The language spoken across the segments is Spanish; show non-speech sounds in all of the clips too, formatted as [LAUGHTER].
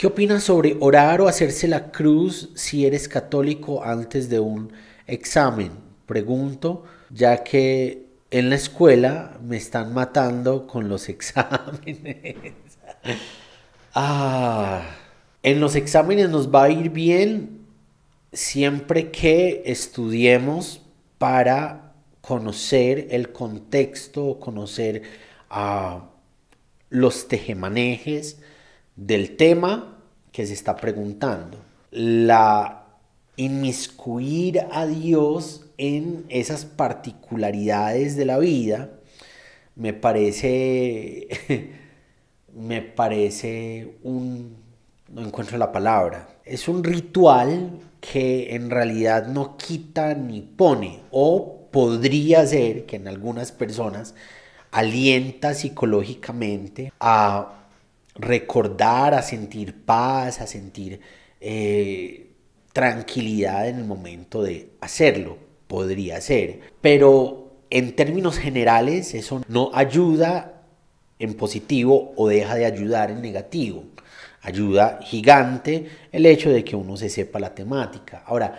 ¿Qué opinas sobre orar o hacerse la cruz si eres católico antes de un examen? Pregunto, ya que en la escuela me están matando con los [LAUGHS] exámenes. Ah, en los exámenes nos va a ir bien siempre que estudiemos para conocer el contexto, conocer a ah, los tejemanejes, del tema que se está preguntando. La inmiscuir a Dios en esas particularidades de la vida me parece [LAUGHS] me parece un no encuentro la palabra. Es un ritual que en realidad no quita ni pone o podría ser que en algunas personas alienta psicológicamente a recordar, a sentir paz, a sentir eh, tranquilidad en el momento de hacerlo. Podría ser. Pero en términos generales eso no ayuda en positivo o deja de ayudar en negativo. Ayuda gigante el hecho de que uno se sepa la temática. Ahora,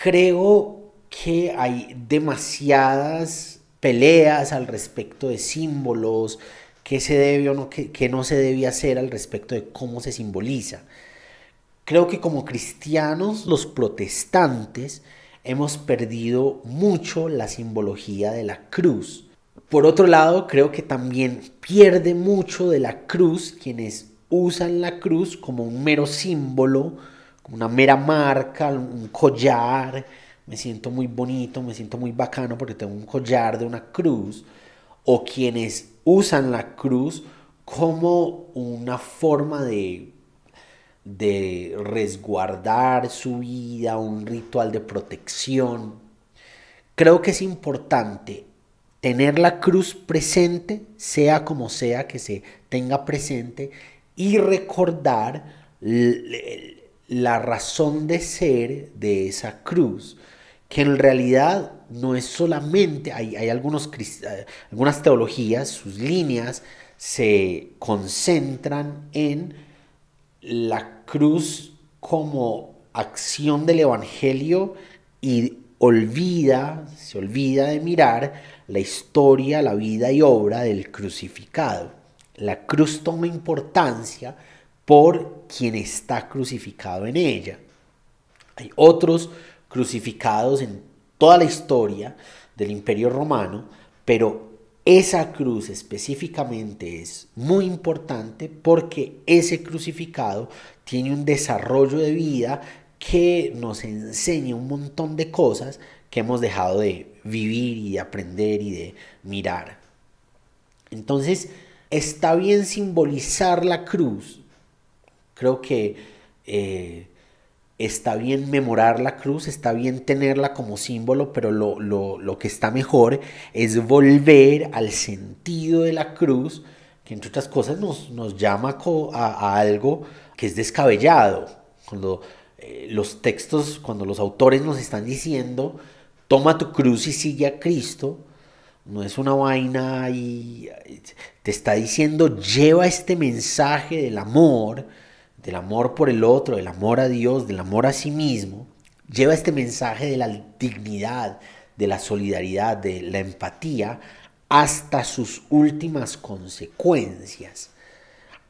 creo que hay demasiadas peleas al respecto de símbolos, qué se debe o no, qué, no se debía hacer al respecto de cómo se simboliza. Creo que como cristianos, los protestantes, hemos perdido mucho la simbología de la cruz. Por otro lado, creo que también pierde mucho de la cruz quienes usan la cruz como un mero símbolo, como una mera marca, un collar. Me siento muy bonito, me siento muy bacano porque tengo un collar de una cruz. O quienes usan la cruz como una forma de, de resguardar su vida, un ritual de protección. Creo que es importante tener la cruz presente, sea como sea que se tenga presente, y recordar la razón de ser de esa cruz que en realidad no es solamente, hay, hay algunos, eh, algunas teologías, sus líneas se concentran en la cruz como acción del Evangelio y olvida, se olvida de mirar la historia, la vida y obra del crucificado. La cruz toma importancia por quien está crucificado en ella. Hay otros crucificados en toda la historia del imperio romano, pero esa cruz específicamente es muy importante porque ese crucificado tiene un desarrollo de vida que nos enseña un montón de cosas que hemos dejado de vivir y de aprender y de mirar. Entonces, está bien simbolizar la cruz. Creo que eh, está bien memorar la cruz, está bien tenerla como símbolo, pero lo, que está mejor es volver al sentido de la cruz, que entre otras cosas nos, llama a, algo que es descabellado. Cuando eh, los textos, cuando los autores nos están diciendo, toma tu cruz y sigue a Cristo, no es una vaina y eh, te está diciendo, lleva este mensaje del amor, del amor por el otro, del amor a Dios, del amor a sí mismo, lleva este mensaje de la dignidad, de la solidaridad, de la empatía, hasta sus últimas consecuencias,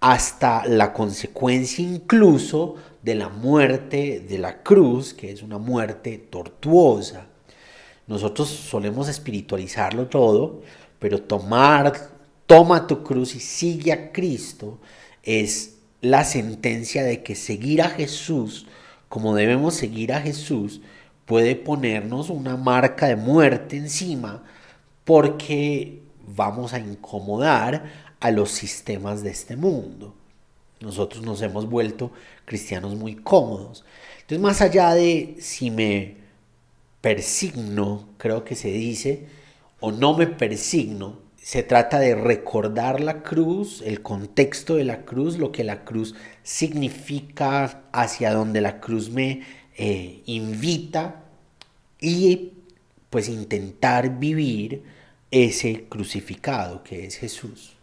hasta la consecuencia incluso de la muerte de la cruz, que es una muerte tortuosa. Nosotros solemos espiritualizarlo todo, pero tomar, toma tu cruz y sigue a Cristo es la sentencia de que seguir a Jesús, como debemos seguir a Jesús, puede ponernos una marca de muerte encima porque vamos a incomodar a los sistemas de este mundo. Nosotros nos hemos vuelto cristianos muy cómodos. Entonces, más allá de si me persigno, creo que se dice, o no me persigno, se trata de recordar la cruz, el contexto de la cruz, lo que la cruz significa, hacia donde la cruz me eh, invita y pues intentar vivir ese crucificado que es Jesús.